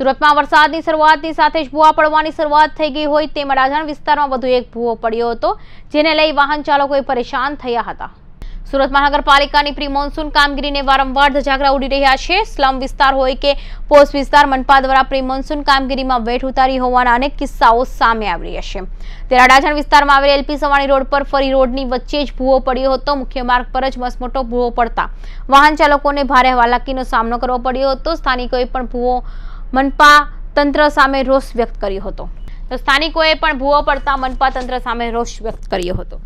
સુરતમાં વરસાદની શરૂઆતમાં સાથે જ ભૂવા પડવાની શરૂઆત થઈ ગઈ હોય તે મરાજાણ વિસ્તારમાં વધુ એક ભૂવો પડ્યો હતો જેને લઈ વાહન ચાલકોય પરેશાન થયા હતા સુરત મહાનગરપાલિકાની પ્રી મોનસૂન કામગીરીને વારંવાર ધજાગરા ઉડી રહ્યા છે સ્લમ વિસ્તાર હોય કે પોશ વિસ્તાર મનપા દ્વારા પ્રી મોનસૂન કામગીરીમાં વેઠ ઉતારી હોવાના અનેક કિસ્સાઓ સામે આવી રહ્યા છે તેરાડાજણ વિસ્તારમાં આવેલ એલપી સવાણી રોડ પર ફરી રોડની વચ્ચે જ ભૂવો પડ્યો હતો તો મુખ્ય માર્ગ પર જ મસમોટો ભૂવો પડતા વાહન ચાલકોને ભારે હાલાકીનો સામનો કરવો પડ્યો તો સ્થાનિકોય પણ ભૂવો મનપા તંત્ર સામે રોષ વ્યક્ત કર્યો હતો તો સ્થાનિકોએ પણ ભૂવો પડતા મનપા તંત્ર સામે રોષ વ્યક્ત કર્યો હતો